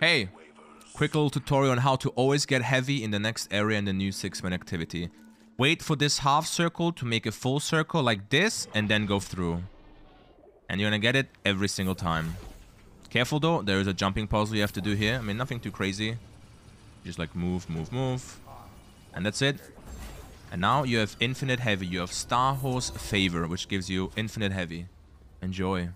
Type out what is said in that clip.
Hey, quick little tutorial on how to always get heavy in the next area in the new 6-man activity. Wait for this half circle to make a full circle like this and then go through. And you're gonna get it every single time. Careful though, there is a jumping puzzle you have to do here. I mean, nothing too crazy. Just like move, move, move. And that's it. And now you have infinite heavy. You have Star Horse Favor, which gives you infinite heavy. Enjoy.